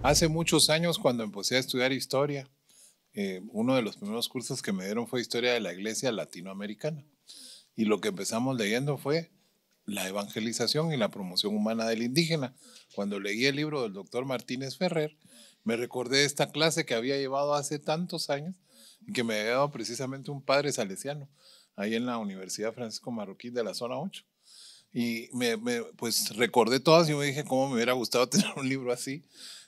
Hace muchos años, cuando empecé a estudiar historia, eh, uno de los primeros cursos que me dieron fue historia de la iglesia latinoamericana. Y lo que empezamos leyendo fue la evangelización y la promoción humana del indígena. Cuando leí el libro del doctor Martínez Ferrer, me recordé esta clase que había llevado hace tantos años y que me había dado precisamente un padre salesiano ahí en la Universidad Francisco Marroquín de la zona 8. Y me, pues recordé todas y me dije, ¿cómo me hubiera gustado tener un libro así?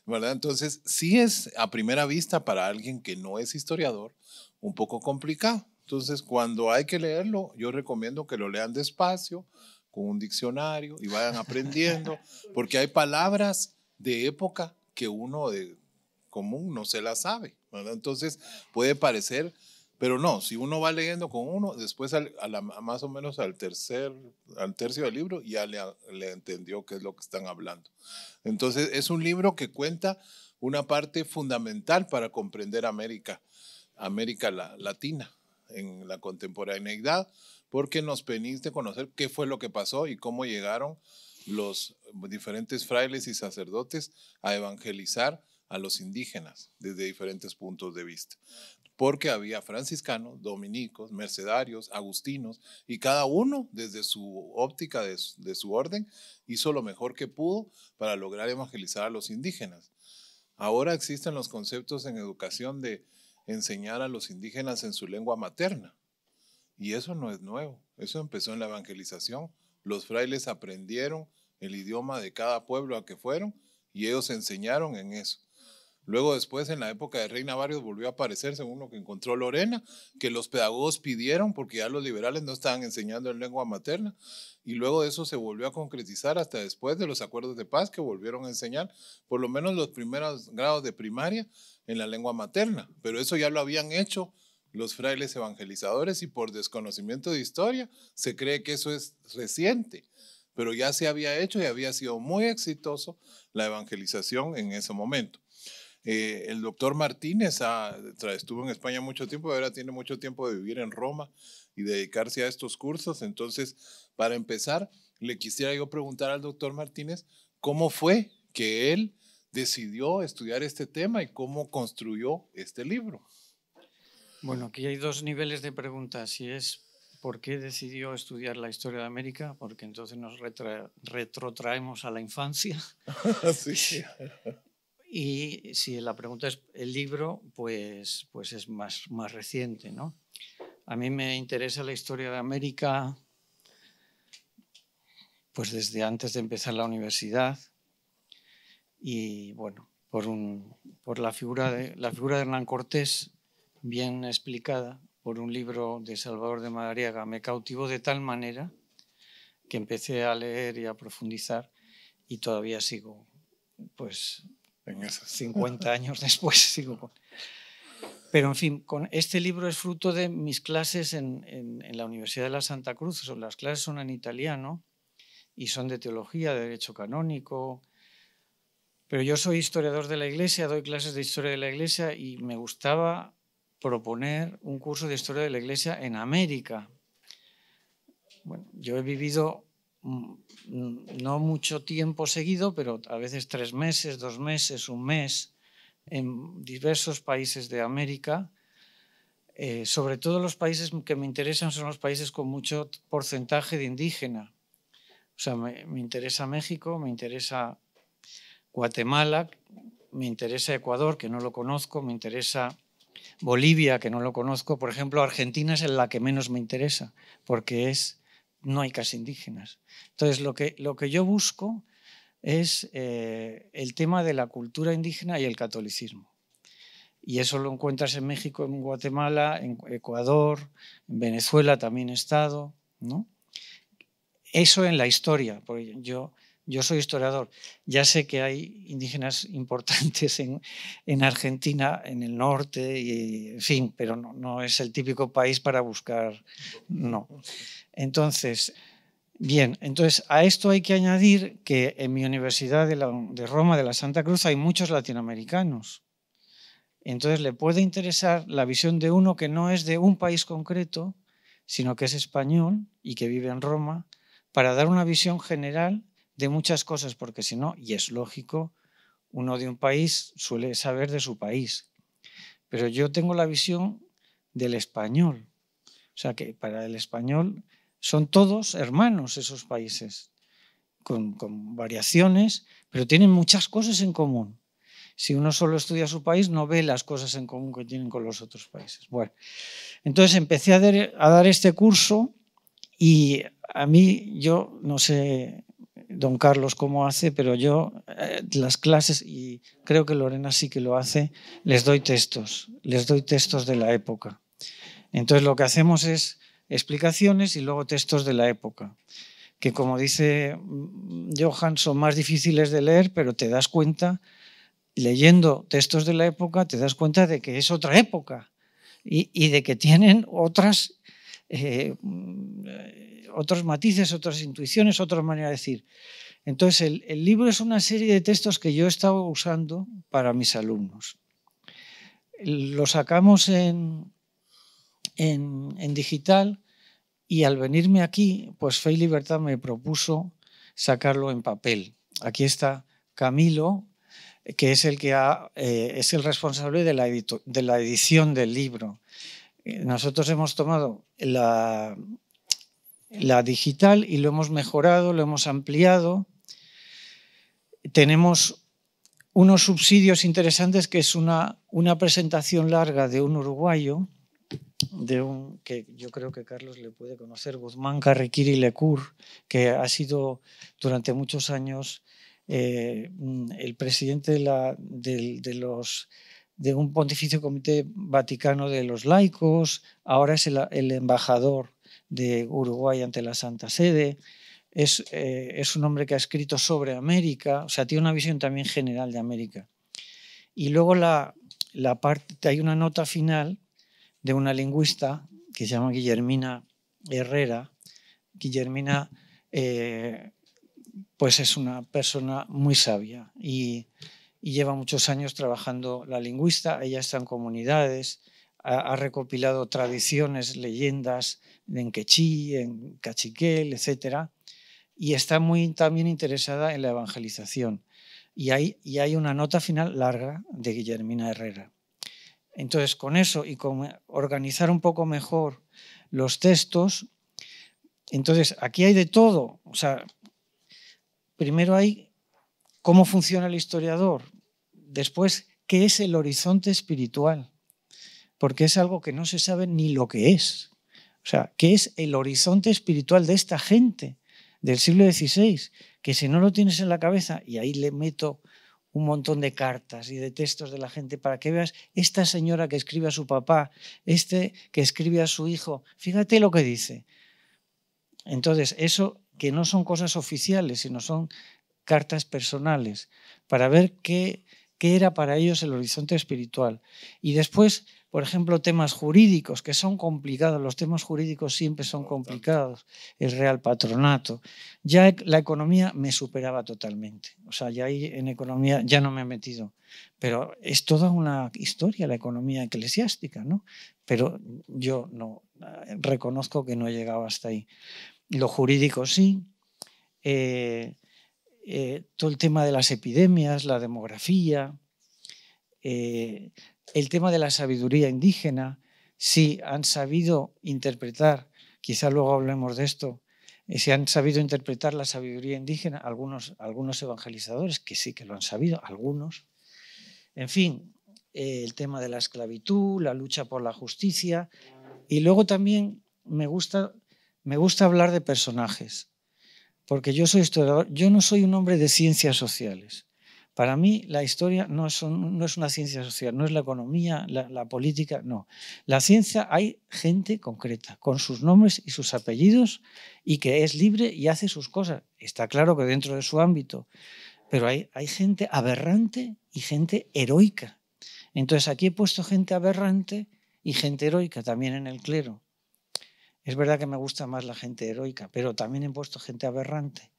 ¿Verdad? Entonces, sí es a primera vista para alguien que no es historiador un poco complicado. Entonces, cuando hay que leerlo, yo recomiendo que lo lean despacio, con un diccionario y vayan aprendiendo, porque hay palabras de época que uno de común no se las sabe. Entonces, puede parecer pero no, si uno va leyendo con uno, después al, más o menos al tercer, al tercio del libro, ya le, entendió qué es lo que están hablando. Entonces, es un libro que cuenta una parte fundamental para comprender América, América Latina en la contemporaneidad, porque nos permite conocer qué fue lo que pasó y cómo llegaron los diferentes frailes y sacerdotes a evangelizar a los indígenas desde diferentes puntos de vista, porque había franciscanos, dominicos, mercedarios, agustinos, y cada uno desde su óptica de, de su orden hizo lo mejor que pudo para lograr evangelizar a los indígenas. Ahora existen los conceptos en educación de enseñar a los indígenas en su lengua materna. Y eso no es nuevo, eso empezó en la evangelización. Los frailes aprendieron el idioma de cada pueblo a que fueron y ellos enseñaron en eso. Luego después, en la época de Reina Barrios, volvió a aparecer, según lo que encontró Lorena, que los pedagogos pidieron porque ya los liberales no estaban enseñando en lengua materna. Y luego eso se volvió a concretizar hasta después de los acuerdos de paz que volvieron a enseñar, por lo menos los primeros grados de primaria en la lengua materna. Pero eso ya lo habían hecho los frailes evangelizadores y por desconocimiento de historia se cree que eso es reciente pero ya se había hecho y había sido muy exitoso la evangelización en ese momento. Eh, el doctor Martínez ah, estuvo en España mucho tiempo, ahora tiene mucho tiempo de vivir en Roma y dedicarse a estos cursos. Entonces, para empezar, le quisiera yo preguntar al doctor Martínez cómo fue que él decidió estudiar este tema y cómo construyó este libro. Bueno, aquí hay dos niveles de preguntas. Si es por qué decidió estudiar la historia de América, porque entonces nos retrotraemos a la infancia. sí. Y si la pregunta es el libro, pues, pues es más, más reciente. ¿no? A mí me interesa la historia de América pues desde antes de empezar la universidad y bueno, por, un, por la, figura de, la figura de Hernán Cortés, bien explicada por un libro de Salvador de Madariaga, me cautivó de tal manera que empecé a leer y a profundizar y todavía sigo pues 50 años después sigo Pero en fin, este libro es fruto de mis clases en, en la Universidad de la Santa Cruz. Las clases son en italiano y son de teología, de derecho canónico, pero yo soy historiador de la Iglesia, doy clases de historia de la Iglesia y me gustaba proponer un curso de historia de la Iglesia en América. Bueno, yo he vivido Mm, no mucho tiempo seguido, pero a veces tres meses, dos meses, un mes, en diversos países de América. Eh, sobre todo los países que me interesan son los países con mucho porcentaje de indígena. O sea, me, interesa México, me interesa Guatemala, me interesa Ecuador, que no lo conozco, me interesa Bolivia, que no lo conozco. Por ejemplo, Argentina es en la que menos me interesa, porque es no hay casas indígenas. Entonces, lo que, lo que yo busco es eh, el tema de la cultura indígena y el catolicismo. Y eso lo encuentras en México, en Guatemala, en Ecuador, en Venezuela también he estado. ¿no? Eso en la historia, porque yo yo soy historiador. Ya sé que hay indígenas importantes en, Argentina, en el norte, y, en fin, pero no, es el típico país para buscar. No. Entonces, bien, entonces a esto hay que añadir que en mi universidad de Roma, de la Santa Cruz, hay muchos latinoamericanos. Entonces le puede interesar la visión de uno que no es de un país concreto, sino que es español y que vive en Roma, para dar una visión general de muchas cosas, porque si no, y es lógico, uno de un país suele saber de su país. Pero yo tengo la visión del español. O sea que para el español son todos hermanos esos países, con, variaciones, pero tienen muchas cosas en común. Si uno solo estudia su país, no ve las cosas en común que tienen con los otros países. Bueno, entonces empecé a, a dar este curso y a mí, yo no sé don Carlos cómo hace, pero yo eh, las clases, y creo que Lorena sí que lo hace, les doy textos, les doy textos de la época. Entonces lo que hacemos es explicaciones y luego textos de la época, que como dice mm, Johan son más difíciles de leer, pero te das cuenta, leyendo textos de la época, te das cuenta de que es otra época y, de que tienen otras... Eh, mm, otros matices, otras intuiciones, otra manera de decir. Entonces, el, libro es una serie de textos que yo he estado usando para mis alumnos. Lo sacamos en, en, digital y al venirme aquí, pues Fe y Libertad me propuso sacarlo en papel. Aquí está Camilo, que es el, que eh, es el responsable de de la edición del libro. Eh, nosotros hemos tomado la, eh. la digital y lo hemos mejorado, lo hemos ampliado. Tenemos unos subsidios interesantes que es una, presentación larga de un uruguayo, de un que yo creo que Carlos le puede conocer, Guzmán Carriquiri Lecur, que ha sido durante muchos años eh, el presidente de, un pontificio comité vaticano de los laicos, ahora es el embajador de Uruguay ante la Santa Sede. Es, eh, es, un hombre que ha escrito sobre América, o sea, tiene una visión también general de América. Y luego la, parte, hay una nota final de una lingüista que se llama Guillermina Herrera. Guillermina, eh, pues es una persona muy sabia y, lleva muchos años trabajando la lingüista. Ella está en comunidades, ha recopilado tradiciones, leyendas, en Quechí, en Cachiquel, etc. Y está muy también interesada en la evangelización. Y hay, y hay una nota final larga de Guillermina Herrera. Entonces, con eso y con organizar un poco mejor los textos, entonces aquí hay de todo. O sea, primero hay cómo funciona el historiador, después qué es el horizonte espiritual, porque es algo que no se sabe ni lo que es. O sea, ¿qué es el horizonte espiritual de esta gente del siglo XVI? Que si no lo tienes en la cabeza, y ahí le meto un montón de cartas y de textos de la gente para que veas esta señora que escribe a su papá, este que escribe a su hijo, fíjate lo que dice. Entonces, eso que no son cosas oficiales, sino son cartas personales, para ver qué, qué era para ellos el horizonte espiritual. Y después por ejemplo, temas jurídicos, que son complicados, los temas jurídicos siempre son complicados, el real patronato. Ya e, la economía me superaba totalmente, o sea, ya ahí en economía ya no me he metido, pero es toda una historia la economía eclesiástica, ¿no? Pero yo no, reconozco que no he llegado hasta ahí. Lo jurídico sí. Eh, eh, todo el tema de las epidemias, la demografía, eh, el tema de la sabiduría indígena, si han sabido interpretar, quizá luego hablemos de esto, eh, si han sabido interpretar la sabiduría indígena, algunos, algunos evangelizadores, que sí que lo han sabido, algunos. En fin, eh, el tema de la esclavitud, la lucha por la justicia. Y luego también me gusta, me gusta hablar de personajes, porque yo soy historiador, yo no soy un hombre de ciencias sociales. Para mí la historia no es, una ciencia social, no es la economía, la, política, no. La ciencia hay gente concreta, con sus nombres y sus apellidos, y que es libre y hace sus cosas. Está claro que dentro de su ámbito, pero hay gente aberrante y gente heroica. Entonces aquí he puesto gente aberrante y gente heroica también en el clero. Es verdad que me gusta más la gente heroica, pero también he puesto gente aberrante.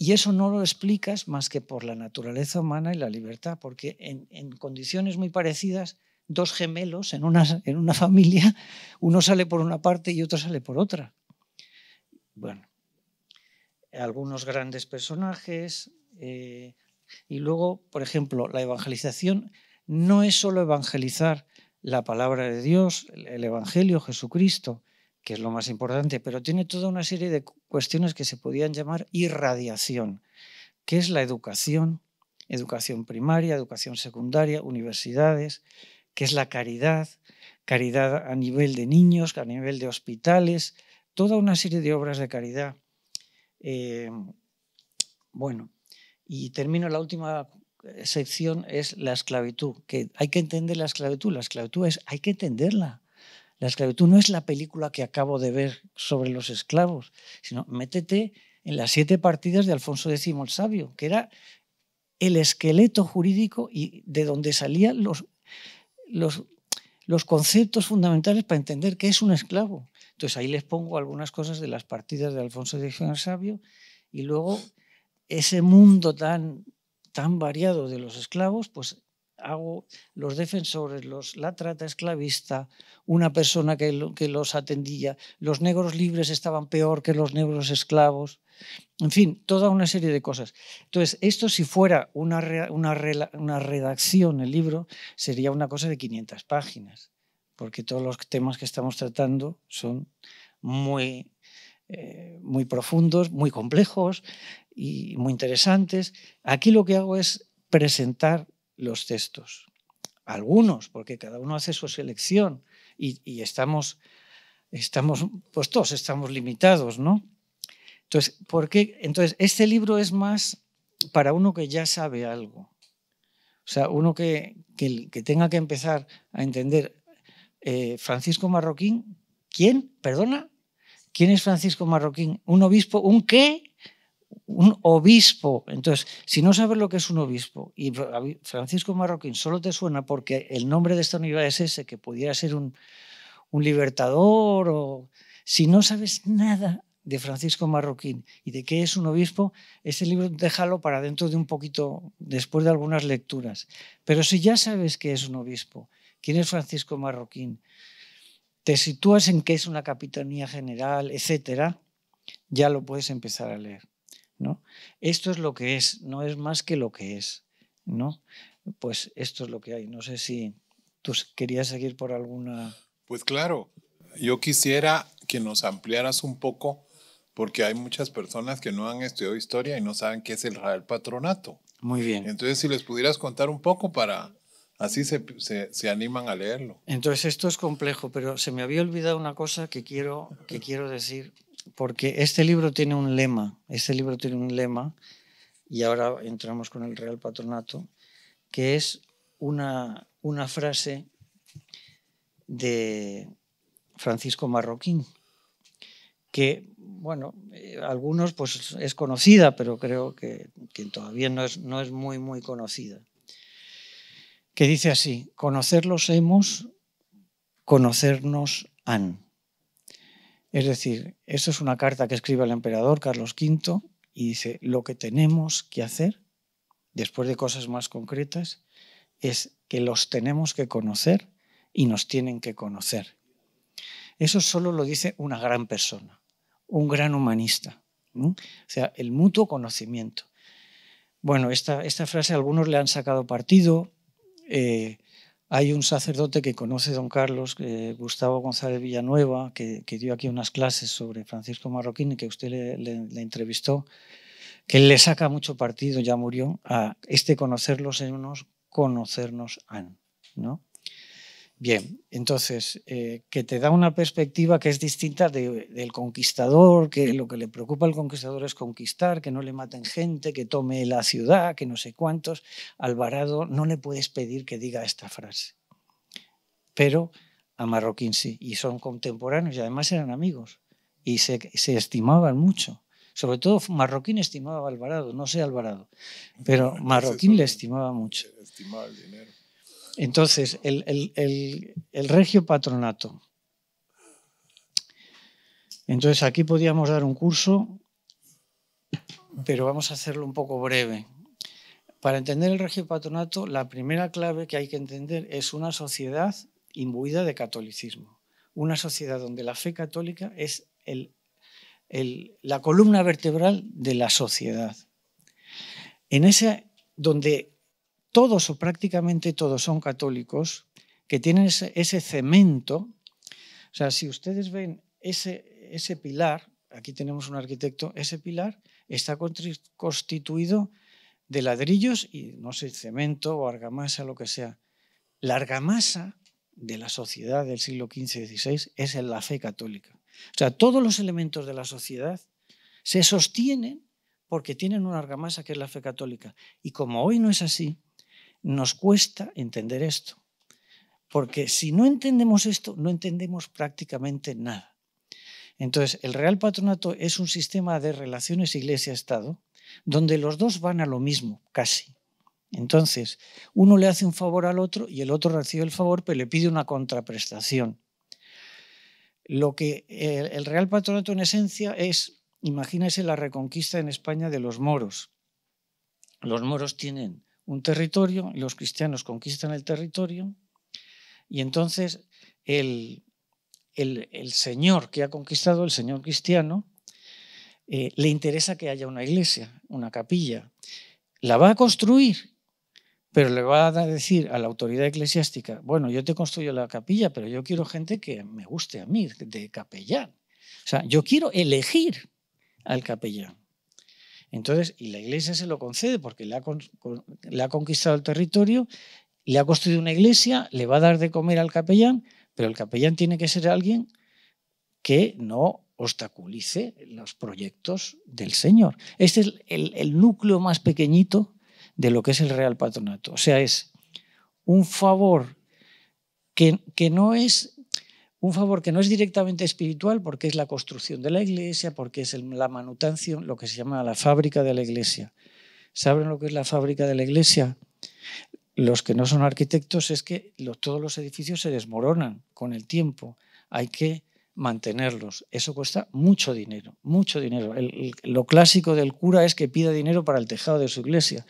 Y eso no lo explicas más que por la naturaleza humana y la libertad, porque en, condiciones muy parecidas, dos gemelos en una, en una familia, uno sale por una parte y otro sale por otra. Bueno, algunos grandes personajes. Eh, y luego, por ejemplo, la evangelización no es solo evangelizar la palabra de Dios, el Evangelio, Jesucristo, que es lo más importante, pero tiene toda una serie de cuestiones que se podían llamar irradiación, que es la educación, educación primaria, educación secundaria, universidades, que es la caridad, caridad a nivel de niños, a nivel de hospitales, toda una serie de obras de caridad. Eh, bueno, y termino la última sección, es la esclavitud, que hay que entender la esclavitud, la esclavitud es, hay que entenderla, la esclavitud no es la película que acabo de ver sobre los esclavos, sino métete en las siete partidas de Alfonso X el Sabio, que era el esqueleto jurídico y de donde salían los, los, conceptos fundamentales para entender qué es un esclavo. Entonces ahí les pongo algunas cosas de las partidas de Alfonso X el Sabio y luego ese mundo tan, tan variado de los esclavos, pues hago los defensores, los, la trata esclavista, una persona que, los atendía, los negros libres estaban peor que los negros esclavos, en fin, toda una serie de cosas. Entonces, esto si fuera una, redacción, el libro, sería una cosa de 500 páginas, porque todos los temas que estamos tratando son muy, eh, muy profundos, muy complejos y muy interesantes. Aquí lo que hago es presentar los textos. Algunos, porque cada uno hace su selección y, estamos, estamos, pues todos estamos limitados, ¿no? Entonces, ¿por qué? Entonces, este libro es más para uno que ya sabe algo. O sea, uno que, que, tenga que empezar a entender eh, Francisco Marroquín, ¿quién? ¿Perdona? ¿Quién es Francisco Marroquín? ¿Un obispo? ¿Un qué? un obispo. Entonces, si no sabes lo que es un obispo, y Francisco Marroquín solo te suena porque el nombre de esta unidad es ese, que pudiera ser un, libertador, o si no sabes nada de Francisco Marroquín y de qué es un obispo, ese libro déjalo para dentro de un poquito, después de algunas lecturas. Pero si ya sabes qué es un obispo, quién es Francisco Marroquín, te sitúas en qué es una capitanía general, etcétera, ya lo puedes empezar a leer. ¿no? Esto es lo que es, no es más que lo que es, ¿no? Pues esto es lo que hay. No sé si tú querías seguir por alguna... Pues claro, yo quisiera que nos ampliaras un poco, porque hay muchas personas que no han estudiado historia y no saben qué es el Real Patronato. Muy bien. Entonces, si les pudieras contar un poco para... Así se, animan a leerlo. Entonces, esto es complejo, pero se me había olvidado una cosa que quiero, que quiero decir porque este libro tiene un lema, este libro tiene un lema, y ahora entramos con el Real Patronato, que es una, frase de Francisco Marroquín, que, bueno, eh, algunos pues es conocida, pero creo que, que todavía no es, no es muy, muy conocida, que dice así, conocerlos hemos, conocernos han. Es decir, eso es una carta que escribe el emperador Carlos V y dice, lo que tenemos que hacer, después de cosas más concretas, es que los tenemos que conocer y nos tienen que conocer. Eso solo lo dice una gran persona, un gran humanista. O sea, el mutuo conocimiento. Bueno, esta, frase algunos le han sacado partido. Eh, hay un sacerdote que conoce don Carlos, Gustavo González Villanueva, que, dio aquí unas clases sobre Francisco Marroquín y que usted le, le entrevistó, que le saca mucho partido, ya murió, a este conocerlos en unos, conocernos han, ¿no? Bien, entonces, eh, que te da una perspectiva que es distinta del conquistador, que lo que le preocupa al conquistador es conquistar, que no le maten gente, que tome la ciudad, que no sé cuántos. Alvarado no le puedes pedir que diga esta frase. Pero a Marroquín sí, y son contemporáneos y además eran amigos y se, estimaban mucho. Sobre todo Marroquín estimaba a Alvarado, no sé Alvarado, pero Marroquín le estimaba mucho. dinero. Entonces, el, regio patronato. Entonces, aquí podíamos dar un curso, pero vamos a hacerlo un poco breve. Para entender el regio patronato, la primera clave que hay que entender es una sociedad imbuida de catolicismo. Una sociedad donde la fe católica es el, la columna vertebral de la sociedad. En ese, donde todos o prácticamente todos son católicos, que tienen ese, cemento. O sea, si ustedes ven ese, ese pilar, aquí tenemos un arquitecto, ese pilar está constituido de ladrillos y, no sé, cemento o argamasa, lo que sea. La argamasa de la sociedad del siglo XV-XVI es la fe católica. O sea, todos los elementos de la sociedad se sostienen porque tienen una argamasa que es la fe católica. Y como hoy no es así, nos cuesta entender esto, porque si no entendemos esto, no entendemos prácticamente nada. Entonces, el Real Patronato es un sistema de relaciones Iglesia-Estado donde los dos van a lo mismo, casi. Entonces, uno le hace un favor al otro y el otro recibe el favor, pero le pide una contraprestación. Lo que eh, el Real Patronato en esencia es, imagínense la reconquista en España de los moros. Los moros tienen un territorio, los cristianos conquistan el territorio y entonces el, el, señor que ha conquistado, el señor cristiano, eh, le interesa que haya una iglesia, una capilla. La va a construir, pero le va a decir a la autoridad eclesiástica, bueno, yo te construyo la capilla, pero yo quiero gente que me guste a mí, de capellán. O sea, yo quiero elegir al capellán. Entonces, y la iglesia se lo concede porque le ha, conquistado el territorio, le ha construido una iglesia, le va a dar de comer al capellán, pero el capellán tiene que ser alguien que no obstaculice los proyectos del Señor. Este es el, núcleo más pequeñito de lo que es el Real Patronato. O sea, es un favor que, que no es un favor que no es directamente espiritual porque es la construcción de la iglesia, porque es la manutención, lo que se llama la fábrica de la iglesia. ¿Saben lo que es la fábrica de la iglesia? Los que no son arquitectos es que todos los edificios se desmoronan con el tiempo. Hay que mantenerlos. Eso cuesta mucho dinero, mucho dinero. lo clásico del cura es que pida dinero para el tejado de su iglesia.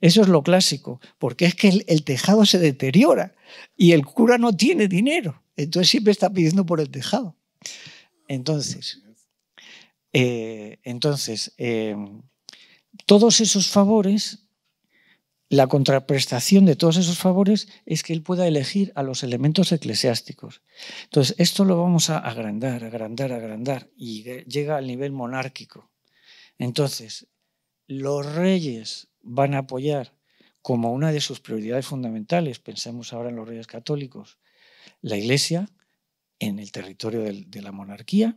Eso es lo clásico, porque es que el tejado se deteriora y el cura no tiene dinero. Entonces siempre está pidiendo por el tejado. Entonces, eh, entonces eh, todos esos favores, la contraprestación de todos esos favores es que él pueda elegir a los elementos eclesiásticos. Entonces, esto lo vamos a agrandar, agrandar, agrandar, y llega al nivel monárquico. Entonces, los reyes van a apoyar como una de sus prioridades fundamentales, pensemos ahora en los reyes católicos, la Iglesia en el territorio de la monarquía,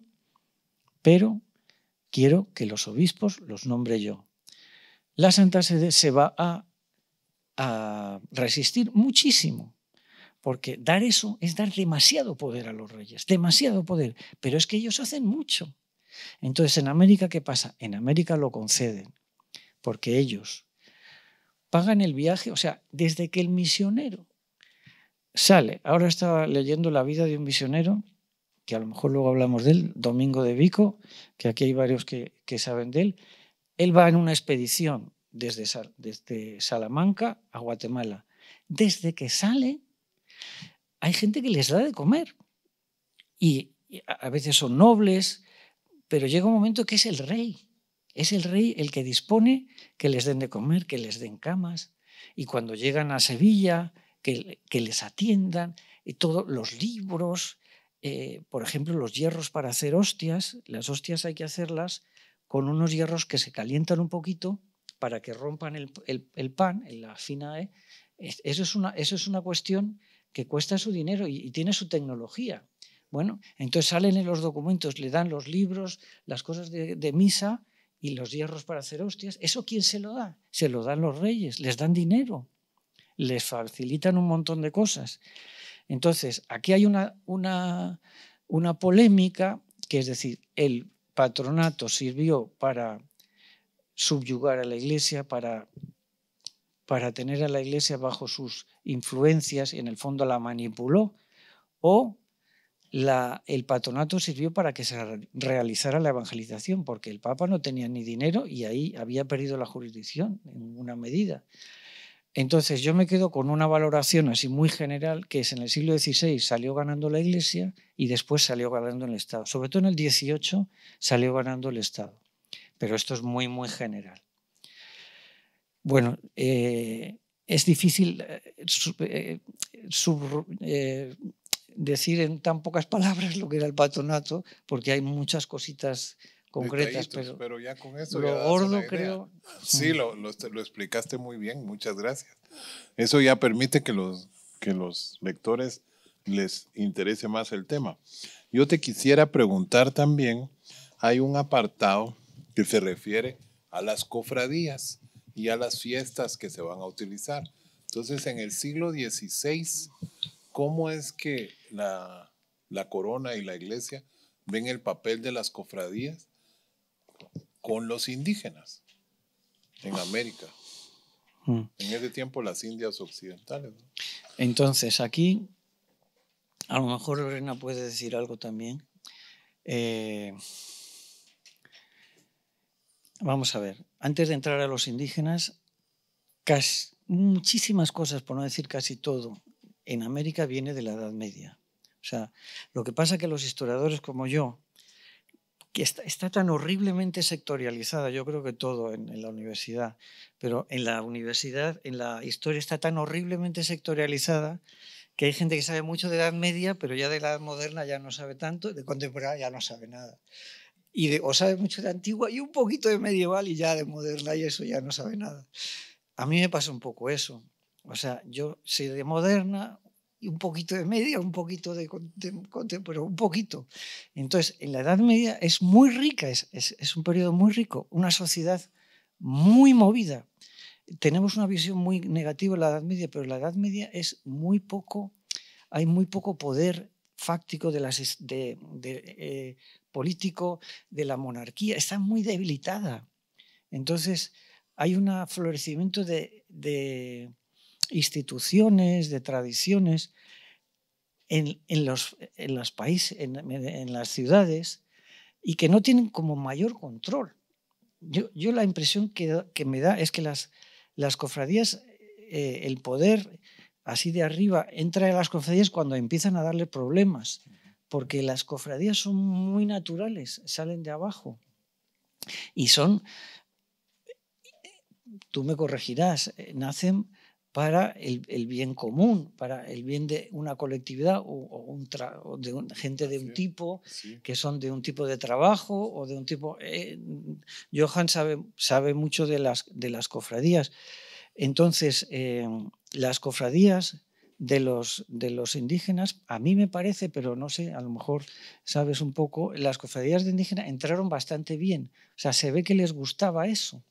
pero quiero que los obispos los nombre yo. La Santa Sede se va a, a resistir muchísimo, porque dar eso es dar demasiado poder a los reyes, demasiado poder, pero es que ellos hacen mucho. Entonces, ¿en América qué pasa? En América lo conceden, porque ellos pagan el viaje, o sea, desde que el misionero sale. Ahora estaba leyendo La vida de un visionero, que a lo mejor luego hablamos de él, Domingo de Vico, que aquí hay varios que, saben de él. Él va en una expedición desde, desde Salamanca a Guatemala. Desde que sale, hay gente que les da de comer. Y a veces son nobles, pero llega un momento que es el rey. Es el rey el que dispone que les den de comer, que les den camas. Y cuando llegan a Sevilla, que, les atiendan, y eh, todos los libros, eh, por ejemplo, los hierros para hacer hostias. Las hostias hay que hacerlas con unos hierros que se calientan un poquito para que rompan el, el, el pan, la fina E. Eso es, una, eso es una cuestión que cuesta su dinero y, tiene su tecnología. Bueno, entonces salen en los documentos, le dan los libros, las cosas de, misa y los hierros para hacer hostias. ¿Eso quién se lo da? Se lo dan los reyes, les dan dinero les facilitan un montón de cosas. Entonces, aquí hay una, una, polémica, que es decir, el patronato sirvió para subyugar a la iglesia, para, para tener a la iglesia bajo sus influencias, y en el fondo la manipuló, o el patronato sirvió para que se realizara la evangelización, porque el Papa no tenía ni dinero y ahí había perdido la jurisdicción en una medida. Entonces yo me quedo con una valoración así muy general, que es en el siglo XVI salió ganando la Iglesia y después salió ganando el Estado. Sobre todo en el XVIII salió ganando el Estado. Pero esto es muy, muy general. Bueno, eh, es difícil eh, eh, decir en tan pocas palabras lo que era el patronato, porque hay muchas cositas concretas. Pero, ya con eso. Lo creo. Sí, lo, lo, explicaste muy bien, muchas gracias. Eso ya permite que los, que los lectores les interese más el tema. Yo te quisiera preguntar también, hay un apartado que se refiere a las cofradías y a las fiestas que se van a utilizar. Entonces, en el siglo XVI, ¿cómo es que la, la corona y la iglesia ven el papel de las cofradías con los indígenas en América. Mm. En ese tiempo las Indias occidentales. Entonces, aquí a lo mejor Lorena puede decir algo también. Eh, vamos a ver, antes de entrar a los indígenas, muchísimas cosas, por no decir casi todo, en América viene de la Edad Media. O sea, lo que pasa es que los historiadores como yo, está, tan horriblemente sectorializada, yo creo que todo en, la universidad, pero en la universidad, en la historia está tan horriblemente sectorializada que hay gente que sabe mucho de Edad Media, pero ya de la Edad Moderna ya no sabe tanto, de contemporánea ya no sabe nada. Y o sabe mucho de antigua y un poquito de medieval y ya de moderna y eso ya no sabe nada. A mí me pasa un poco eso. O sea, yo soy de moderna, y un poquito de media, un poquito de, contemporáneo un poquito. Entonces, en la Edad Media es muy rica, es, un periodo muy rico, una sociedad muy movida. Tenemos una visión muy negativa de la Edad Media, pero la Edad Media es muy poco, hay muy poco poder fáctico de las, de, eh, político de la monarquía, está muy debilitada. Entonces, hay un florecimiento de instituciones, de tradiciones, en, los, en las países, en, las ciudades, y que no tienen como mayor control. Yo, la impresión que, me da es que las, las cofradías, eh, el poder así de arriba entra en las cofradías cuando empiezan a darle problemas, porque las cofradías son muy naturales, salen de abajo y son, tú me corregirás, eh, nacen para el, bien común, para el bien de una colectividad o, de gente de un tipo, que son de un tipo de trabajo o de un tipo... Eh, mm, Johan sabe, sabe mucho de las, de las cofradías. Entonces, eh, las cofradías de los, de los indígenas, a mí me parece, pero no sé, a lo mejor sabes un poco, las cofradías de indígenas entraron bastante bien. O sea, se ve que les gustaba eso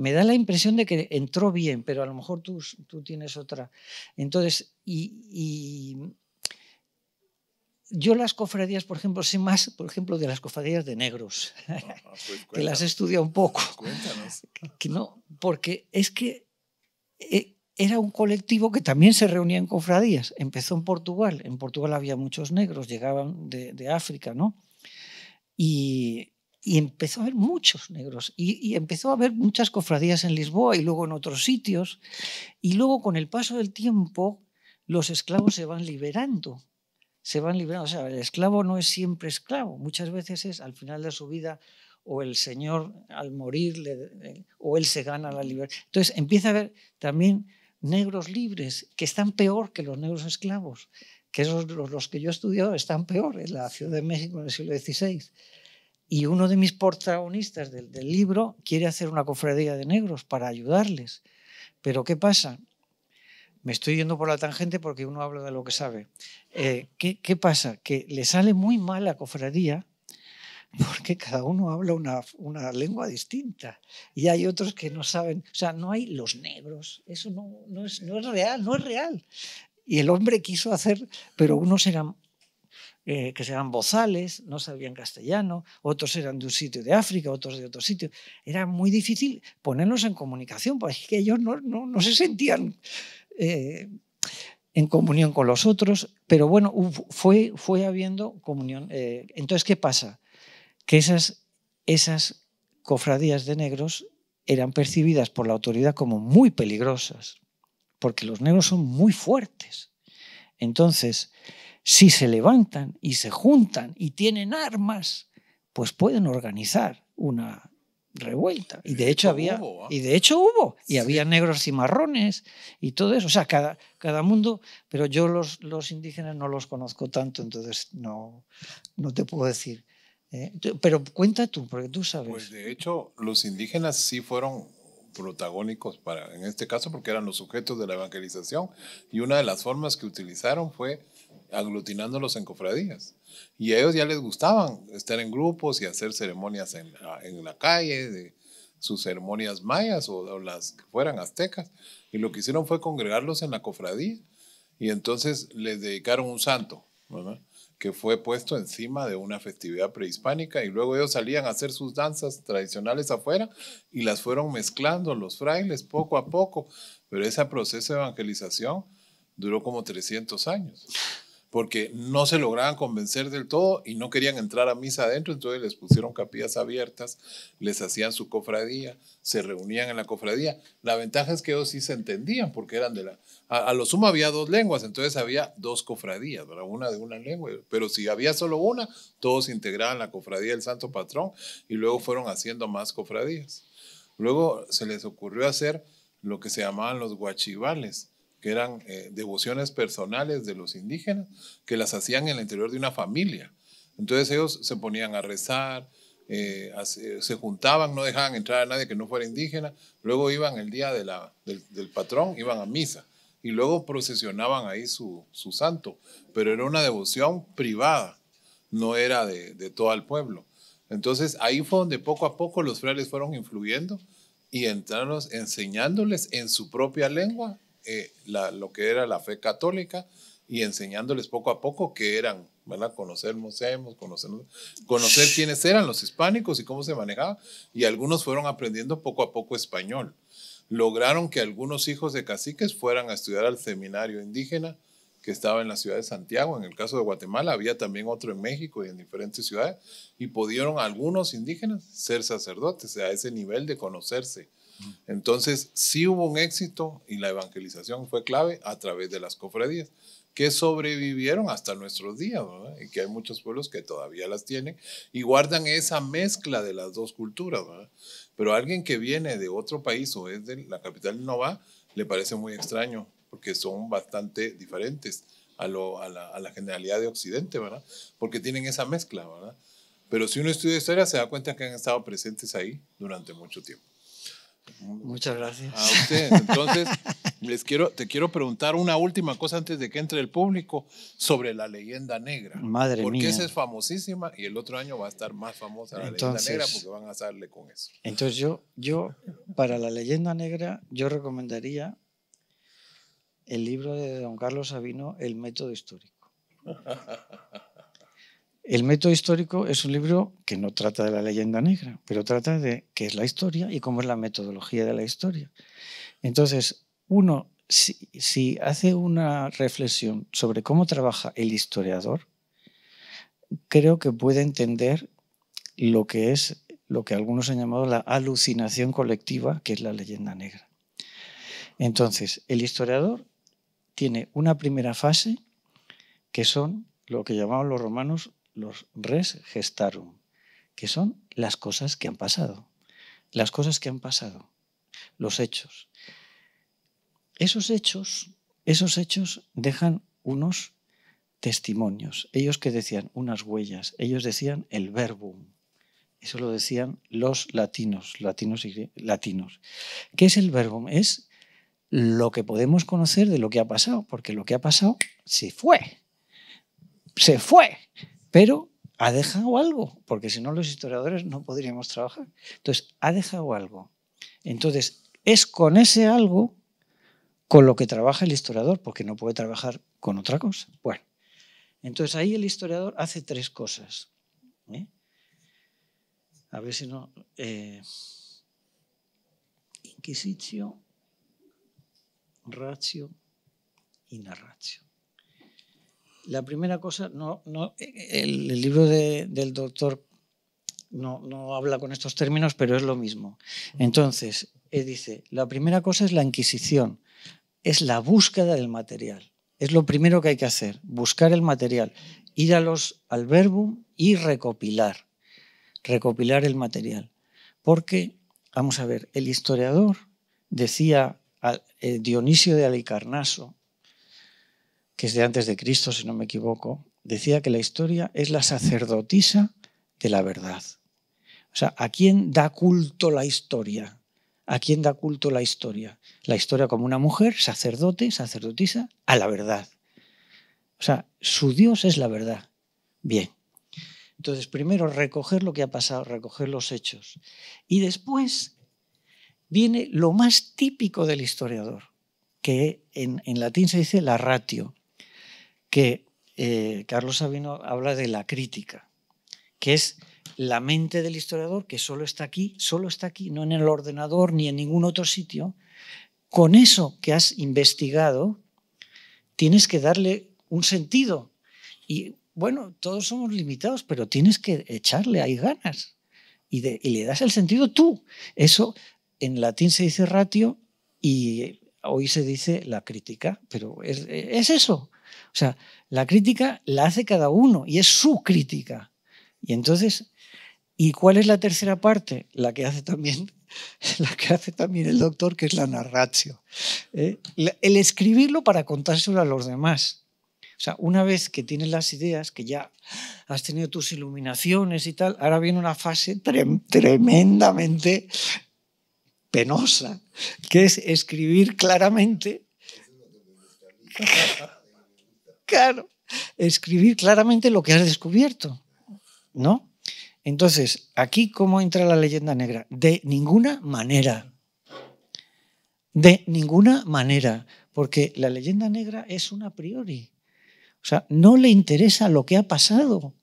me da la impresión de que entró bien, pero a lo mejor tú, tienes otra. Entonces, y, yo las cofradías, por ejemplo, sé más, por ejemplo, de las cofradías de negros, ah, pues que las he un poco. Pues que no, porque es que eh, era un colectivo que también se reunía en cofradías. Empezó en Portugal. En Portugal había muchos negros, llegaban de, de África, ¿no? Y, y empezó a haber muchos negros y, empezó a haber muchas cofradías en Lisboa y luego en otros sitios y luego con el paso del tiempo los esclavos se van liberando se van liberando o sea el esclavo no es siempre esclavo muchas veces es al final de su vida o el señor al morir eh, o él se gana la libertad entonces empieza a haber también negros libres que están peor que los negros esclavos que esos los que yo he estudiado están peor en la Ciudad de México en el siglo XVI y uno de mis protagonistas del, libro quiere hacer una cofradía de negros para ayudarles. Pero ¿qué pasa? me estoy yendo por la tangente porque uno habla de lo que sabe. Eh, ¿qué, pasa? Que le sale muy mal la cofradía porque cada uno habla una, lengua distinta y hay otros que no saben, o sea, no hay los negros, eso no, es, real, no es real. Y el hombre quiso hacer, pero unos eran eh, que eran bozales, no sabían castellano, otros eran de un sitio de África, otros de otro sitio. Era muy difícil ponernos en comunicación, porque pues ellos no, se sentían eh, en comunión con los otros, pero bueno, fue, fue habiendo comunión. Eh, entonces, ¿qué pasa? Que esas, esas cofradías de negros eran percibidas por la autoridad como muy peligrosas, porque los negros son muy fuertes. Entonces, si se levantan y se juntan y tienen armas, pues pueden organizar una revuelta. Y de hecho había, ¿ah? y de hecho hubo, y había negros y marrones y todo eso. O sea, cada, cada mundo, pero yo los, los indígenas no los conozco tanto, entonces no, no te puedo decir. ¿eh? Pero cuenta tú, porque tú sabes. Pues de hecho, los indígenas sí fueron protagónicos para, en este caso, porque eran los sujetos de la evangelización, y una de las formas que utilizaron fue aglutinándolos en cofradías. Y a ellos ya les gustaban estar en grupos y hacer ceremonias en, la calle, de sus ceremonias mayas o, las que fueran aztecas. Y lo que hicieron fue congregarlos en la cofradía. Y entonces les dedicaron un santo, que fue puesto encima de una festividad prehispánica y luego ellos salían a hacer sus danzas tradicionales afuera y las fueron mezclando los frailes poco a poco. Pero ese proceso de evangelización duró como 300 años porque no se lograban convencer del todo y no querían entrar a misa adentro, entonces les pusieron capillas abiertas, les hacían su cofradía, se reunían en la cofradía. La ventaja es que ellos sí se entendían porque eran de la... A, lo sumo había dos lenguas, entonces había dos cofradías, una de una lengua, pero si había solo una, todos integraban la cofradía del Santo Patrón y luego fueron haciendo más cofradías. Luego se les ocurrió hacer lo que se llamaban los guachivales, que eran eh, devociones personales de los indígenas, que las hacían en el interior de una familia. Entonces ellos se ponían a rezar, eh, eh, se juntaban, no dejaban entrar a nadie que no fuera indígena, luego iban el día del, patrón, iban a misa y luego procesionaban ahí su, santo, pero era una devoción privada, no era de, todo el pueblo. Entonces ahí fue donde poco a poco los frailes fueron influyendo y entraron enseñándoles en su propia lengua eh, la, lo que era la fe católica y enseñándoles poco a poco qué eran, ¿verdad? Conocer museos, conocer, conocer quiénes eran los hispánicos y cómo se manejaba. Y algunos fueron aprendiendo poco a poco español. Lograron que algunos hijos de caciques fueran a estudiar al seminario indígena que estaba en la ciudad de Santiago, en el caso de Guatemala, había también otro en México y en diferentes ciudades, y pudieron algunos indígenas ser sacerdotes a ese nivel de conocerse entonces, sí hubo un éxito y la evangelización fue clave a través de las cofradías que sobrevivieron hasta nuestros días, Y que hay muchos pueblos que todavía las tienen y guardan esa mezcla de las dos culturas, ¿verdad? Pero alguien que viene de otro país o es de la capital no va, le parece muy extraño, porque son bastante diferentes a, la, a la, generalidad de Occidente, ¿verdad? Porque tienen esa mezcla, ¿verdad? Pero si uno estudia historia se da cuenta que han estado presentes ahí durante mucho tiempo. Muchas gracias. A Entonces, les quiero, te quiero preguntar una última cosa antes de que entre el público sobre la leyenda negra. Madre mía. Porque esa es famosísima y el otro año va a estar más famosa la leyenda negra porque van a salir con eso. Entonces, yo, yo, para la leyenda negra, yo recomendaría el libro de don Carlos Sabino, El método histórico. El método histórico es un libro que no trata de la leyenda negra, pero trata de qué es la historia y cómo es la metodología de la historia. Entonces, uno, si, hace una reflexión sobre cómo trabaja el historiador, creo que puede entender lo que es lo que algunos han llamado la alucinación colectiva, que es la leyenda negra. Entonces, el historiador tiene una primera fase que son lo que llamaban los romanos los res gestarum, que son las cosas que han pasado, las cosas que han pasado, los hechos. Esos hechos, esos hechos dejan unos testimonios. Ellos que decían unas huellas, ellos decían el verbum. Eso lo decían los latinos, latinos y latinos. ¿Qué es el verbum? Es lo que podemos conocer de lo que ha pasado, porque lo que ha pasado se fue. Se fue pero ha dejado algo, porque si no los historiadores no podríamos trabajar. Entonces, ha dejado algo. Entonces, es con ese algo con lo que trabaja el historiador, porque no puede trabajar con otra cosa. Bueno, entonces ahí el historiador hace tres cosas. ¿eh? A ver si no... Eh, inquisitio, ratio y narratio la primera cosa, no, el, libro del doctor no, no, habla con estos términos, pero es lo mismo. Entonces, él dice, la primera cosa es la Inquisición, es la búsqueda del material. Es lo primero que hay que hacer, buscar el material, ir a los, al verbo y recopilar, recopilar el material. Porque, vamos a ver, el historiador decía eh, Dionisio de Alicarnaso, que es de antes de Cristo, si no me equivoco, decía que la historia es la sacerdotisa de la verdad. O sea, ¿a quién da culto la historia? ¿A quién da culto la historia? La historia como una mujer, sacerdote, sacerdotisa, a la verdad. O sea, su Dios es la verdad. Bien. Entonces, primero recoger lo que ha pasado, recoger los hechos. Y después viene lo más típico del historiador, que en, en latín se dice la ratio, que eh, Carlos Sabino habla de la crítica, que es la mente del historiador que solo está aquí, solo está aquí, no en el ordenador ni en ningún otro sitio. Con eso que has investigado, tienes que darle un sentido. Y bueno, todos somos limitados, pero tienes que echarle hay ganas. Y, le das el sentido tú. Eso en latín se dice ratio y hoy se dice la crítica, pero es eso. O sea, la crítica la hace cada uno y es su crítica. Y entonces, ¿y cuál es la tercera parte? La que hace también, la que hace también el doctor, que es la narración, ¿eh? El escribirlo para contárselo a los demás. O sea, una vez que tienes las ideas, que ya has tenido tus iluminaciones y tal, ahora viene una fase tremendamente penosa, que es escribir claramente Claro, escribir claramente lo que has descubierto, ¿no? Entonces, aquí cómo entra la leyenda negra? De ninguna manera. De ninguna manera, porque la leyenda negra es una a priori. O sea, no le interesa lo que ha pasado.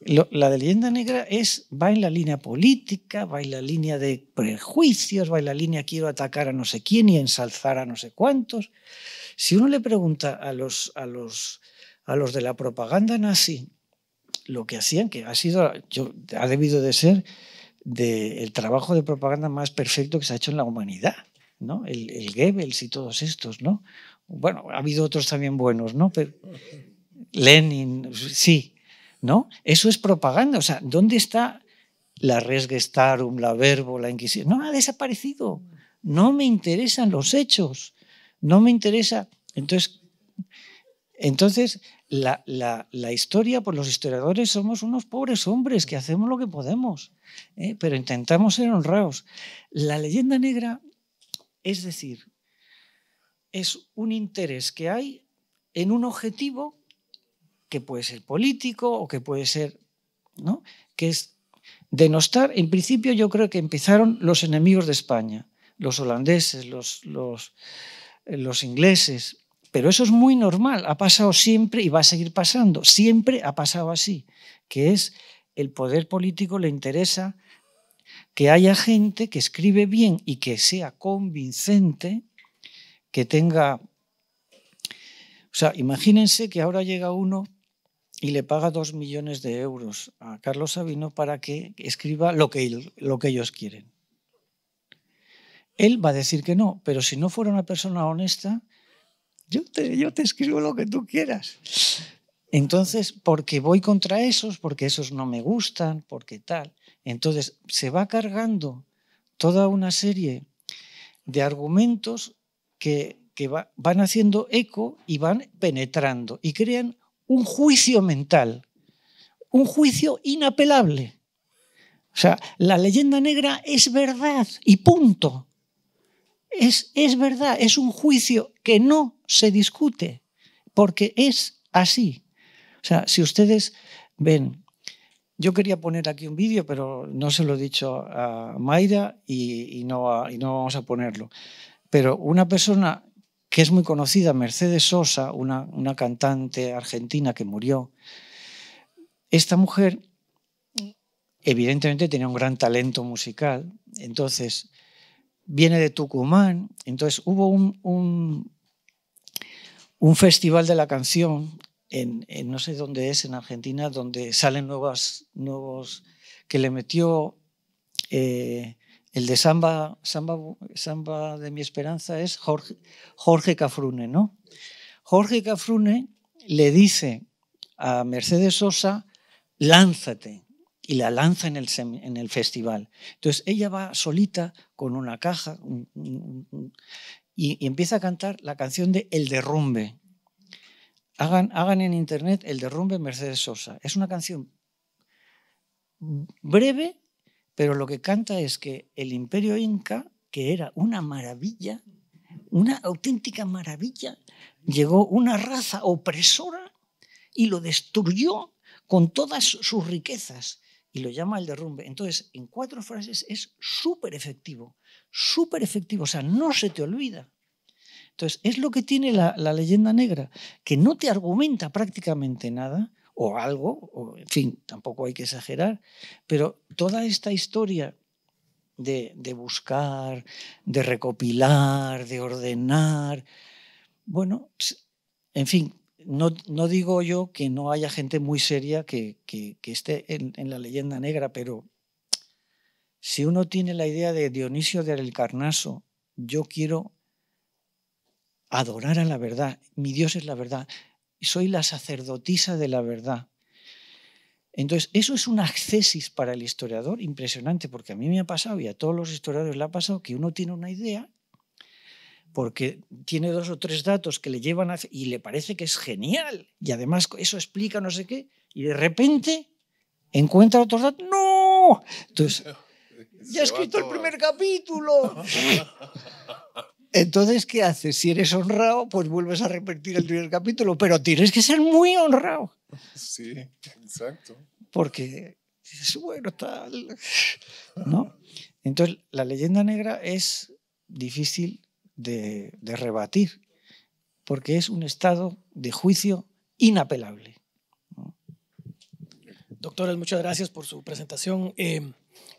la de leyenda negra es, va en la línea política, va en la línea de prejuicios, va en la línea quiero atacar a no sé quién y ensalzar a no sé cuántos. Si uno le pregunta a los, a los, a los de la propaganda nazi lo que hacían, que ha, sido, ha debido de ser el trabajo de propaganda más perfecto que se ha hecho en la humanidad, ¿no? el, Goebbels y todos estos, ¿no? Bueno, ha habido otros también buenos, ¿no? Pero, Lenin, sí, ¿no? Eso es propaganda. O sea, ¿dónde está la res gestarum, la verbo, la inquisición? No, ha desaparecido. No me interesan los hechos no me interesa. Entonces, entonces la, historia, pues los historiadores somos unos pobres hombres que hacemos lo que podemos, ¿eh? pero intentamos ser honrados. La leyenda negra, es decir, es un interés que hay en un objetivo que puede ser político o que puede ser, ¿no? Que es denostar, en principio yo creo que empezaron los enemigos de España, los holandeses, los, los, los ingleses, pero eso es muy normal, ha pasado siempre y va a seguir pasando, siempre ha pasado así, que es el poder político le interesa que haya gente que escribe bien y que sea convincente, que tenga... O sea, imagínense que ahora llega uno y le paga dos millones de euros a Carlos Sabino para que escriba lo que, lo que ellos quieren. Él va a decir que no, pero si no fuera una persona honesta, yo te, yo te escribo lo que tú quieras. Entonces, porque voy contra esos, porque esos no me gustan, porque tal. Entonces, se va cargando toda una serie de argumentos que, van haciendo eco y van penetrando y crean un juicio mental, un juicio inapelable. O sea, la leyenda negra es verdad y punto. Es, verdad, es un juicio que no se discute, porque es así. O sea, si ustedes ven, yo quería poner aquí un vídeo, pero no se lo he dicho a Mayra y, no, no vamos a ponerlo. Pero una persona que es muy conocida, Mercedes Sosa, una, una, cantante argentina que murió. Esta mujer evidentemente tenía un gran talento musical, entonces viene de Tucumán. Entonces hubo un, un, festival de la canción en, no sé dónde es, en Argentina, donde salen nuevas, nuevos que le metió eh, el de samba, samba, samba, de mi esperanza es Jorge, Jorge Cafrune, ¿no? Jorge Cafrune le dice a Mercedes Sosa, lánzate y la lanza en el, festival. Entonces ella va solita con una caja y, empieza a cantar la canción de El derrumbe. Hagan, hagan en internet El derrumbe Mercedes Sosa. Es una canción breve, pero lo que canta es que el imperio inca, que era una maravilla, una auténtica maravilla, llegó una raza opresora y lo destruyó con todas sus riquezas y lo llama el derrumbe. Entonces, en cuatro frases es súper efectivo, súper efectivo, o sea, no se te olvida. Entonces, es lo que tiene la, leyenda negra, que no te argumenta prácticamente nada, o algo, o, en fin, tampoco hay que exagerar, pero toda esta historia de, de, buscar, de recopilar, de ordenar, bueno, en fin, no, digo yo que no haya gente muy seria que, esté en, la leyenda negra, pero si uno tiene la idea de Dionisio de Carnaso, yo quiero adorar a la verdad, mi Dios es la verdad, soy la sacerdotisa de la verdad. Entonces, eso es un accesis para el historiador impresionante, porque a mí me ha pasado y a todos los historiadores le ha pasado que uno tiene una idea porque tiene dos o tres datos que le llevan y le parece que es genial y además eso explica no sé qué y de repente encuentra otros datos. ¡No! Entonces, ya he escrito el primer capítulo. Entonces, ¿qué haces? Si eres honrado, pues vuelves a repetir el primer capítulo, pero tienes que ser muy honrado. Sí, exacto. Porque es bueno, tal. ¿No? Entonces, la leyenda negra es difícil de, rebatir, porque es un estado de juicio inapelable. Doctores, muchas gracias por su presentación. Eh,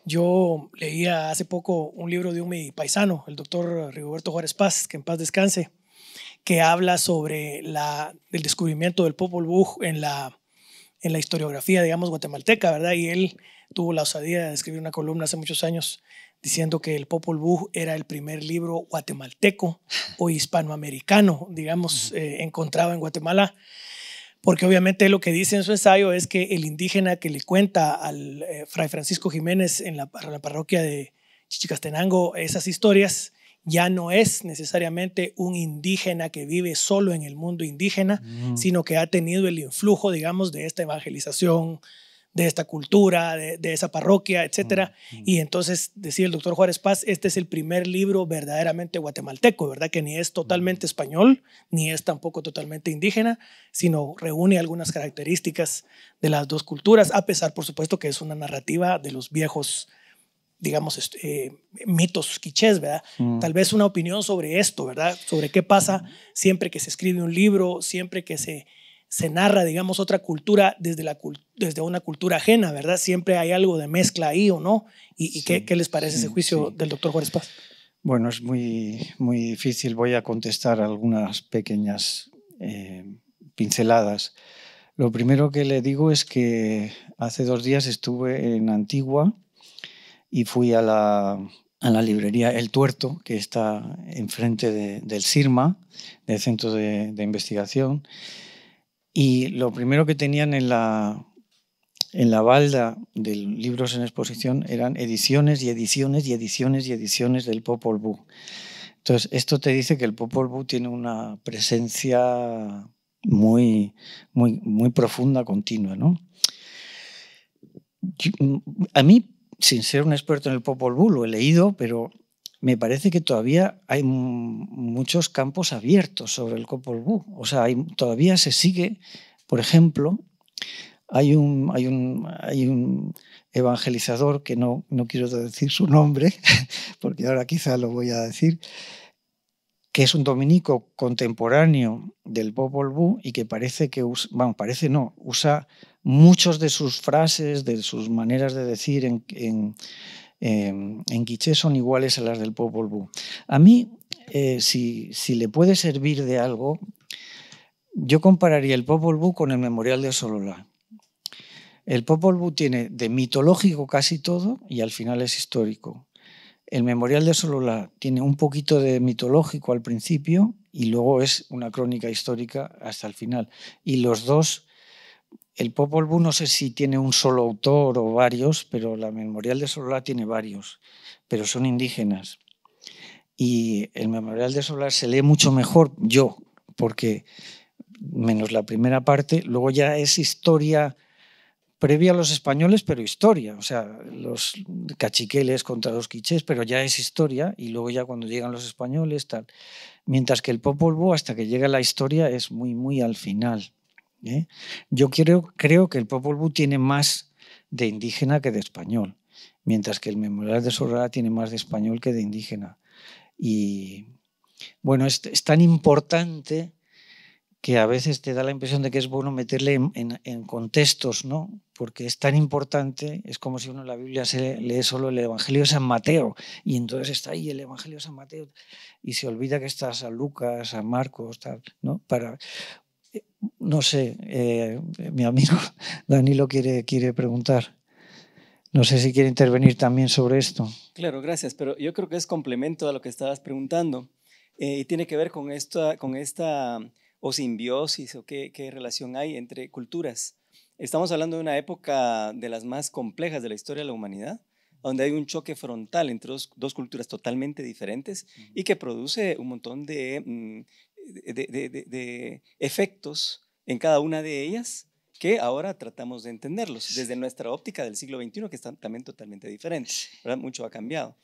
yo leía hace poco un libro de un mi paisano, el doctor Rigoberto Juárez Paz, que en paz descanse, que habla sobre el descubrimiento del Popol Vuh en la, en la historiografía, digamos, guatemalteca, ¿verdad? Y él tuvo la osadía de escribir una columna hace muchos años diciendo que el Popol Vuh era el primer libro guatemalteco o hispanoamericano, digamos, eh, encontrado en Guatemala, porque obviamente lo que dice en su ensayo es que el indígena que le cuenta al eh, fray Francisco Jiménez en la, parroquia de Chichicastenango esas historias, ya no es necesariamente un indígena que vive solo en el mundo indígena, mm. sino que ha tenido el influjo, digamos, de esta evangelización de esta cultura, de, esa parroquia, etcétera. Mm, mm. Y entonces decía el doctor Juárez Paz, este es el primer libro verdaderamente guatemalteco, ¿verdad? Que ni es totalmente mm. español, ni es tampoco totalmente indígena, sino reúne algunas características de las dos culturas, a pesar, por supuesto, que es una narrativa de los viejos digamos, este, eh, mitos quichés, ¿verdad? Tal vez una opinión sobre esto, ¿verdad? Sobre qué pasa siempre que se escribe un libro, siempre que se se narra, digamos, otra cultura desde, una cultura ajena, ¿verdad? Siempre hay algo de mezcla ahí o no. ¿Y, qué, les parece ese juicio del doctor Juárez Paz? Bueno, es muy, muy difícil. Voy a contestar algunas pequeñas eh, pinceladas. Lo primero que le digo es que hace dos días estuve en Antigua y fui a la, librería El Tuerto, que está enfrente del SIRMA, del Centro de Investigación y lo primero que tenían en la, en la balda de libros en exposición eran ediciones y ediciones y ediciones y ediciones del Popol Vuh. Entonces, esto te dice que el Popol Vuh tiene una presencia muy, muy, muy profunda, continua. a mí, sin ser un experto en el Popol Vuh, lo he leído, pero me parece que todavía hay muchos campos abiertos sobre el Vuh. O sea, todavía se sigue, por ejemplo, hay un, hay un, un evangelizador que no, no quiero decir su nombre, porque ahora quizá lo voy a decir, que es un dominico contemporáneo del Popol Vuh y que parece que usa, parece no, usa muchos de sus frases, de sus maneras de decir en Em, en quiché son iguales a las del Popol Vuh. A mí, eh, si, le puede servir de algo, yo compararía el Popol Vuh con el Memorial de Solola. El Popol Vuh tiene de mitológico casi todo y al final es histórico. El Memorial de Solola tiene un poquito de mitológico al principio y luego es una crónica histórica hasta el final. Y los dos el Popol Vuh no sé si tiene un solo autor o varios, pero la Memorial de Solar tiene varios, pero son indígenas. Y el Memorial de Solar se lee mucho mejor yo, porque menos la primera parte, luego ya es historia previa a los españoles, pero historia. O sea, los cachiqueles contra los quichés, pero ya es historia. Y luego ya cuando llegan los españoles, tal. Mientras que el Popol Vuh, hasta que llega la historia, es muy, muy al final. ¿eh? Yo creo, creo que el Popol Vuh tiene más de indígena que de español, mientras que el Memorial de Sorrada tiene más de español que de indígena. Y bueno, es, tan importante que a veces te da la impresión de que es bueno meterle en, contextos, ¿no? Porque es tan importante, es como si uno en la Biblia se lee solo el Evangelio de San Mateo, y entonces está ahí el Evangelio de San Mateo, y se olvida que está San Lucas, San Marcos, tal, ¿no? Para, no sé, eh, mi amigo Danilo quiere, quiere preguntar. No sé si quiere intervenir también sobre esto. Claro, gracias, pero yo creo que es complemento a lo que estabas preguntando eh, y tiene que ver con esta, con esta o simbiosis o qué, relación hay entre culturas. Estamos hablando de una época de las más complejas de la historia de la humanidad, donde hay un choque frontal entre dos, culturas totalmente diferentes y que produce un montón de mm, de, efectos en cada una de ellas que ahora tratamos de entenderlos desde nuestra óptica del siglo XXI, que está también totalmente diferente. ¿verdad? Mucho ha cambiado.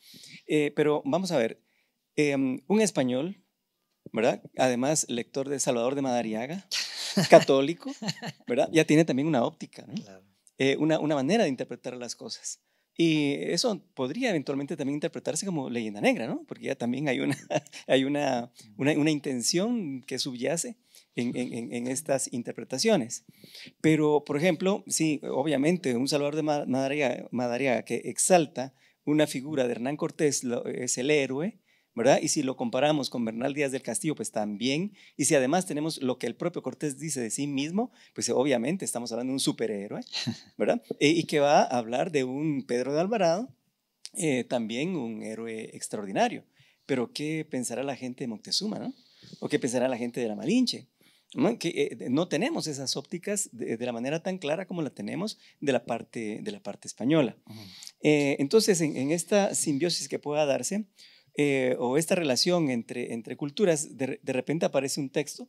Eh, pero vamos a ver, em, un español, ¿verdad? Además, lector de Salvador de Madariaga, católico, ¿verdad? Ya tiene también una óptica, eh, una manera de interpretar las cosas. Y eso podría eventualmente también interpretarse como leyenda negra, ¿no? Porque ya también hay una, hay una, intención que subyace en, estas interpretaciones. Pero, por ejemplo, sí, obviamente, un Salvador de Madariaga que exalta una figura de Hernán Cortés, es el héroe, ¿verdad? Y si lo comparamos con Bernal Díaz del Castillo, pues también, y si además tenemos lo que el propio Cortés dice de sí mismo, pues obviamente estamos hablando de un superhéroe, ¿verdad? E, y que va a hablar de un Pedro de Alvarado, eh, también un héroe extraordinario. Pero ¿qué pensará la gente de Moctezuma, ¿no? ¿O qué pensará la gente de la Malinche? ¿No? Que eh, no tenemos esas ópticas de, la manera tan clara como la tenemos de la parte, de la parte española. Eh, entonces, en, en, esta simbiosis que pueda darse, eh, o esta relación entre, entre culturas, de, repente aparece un texto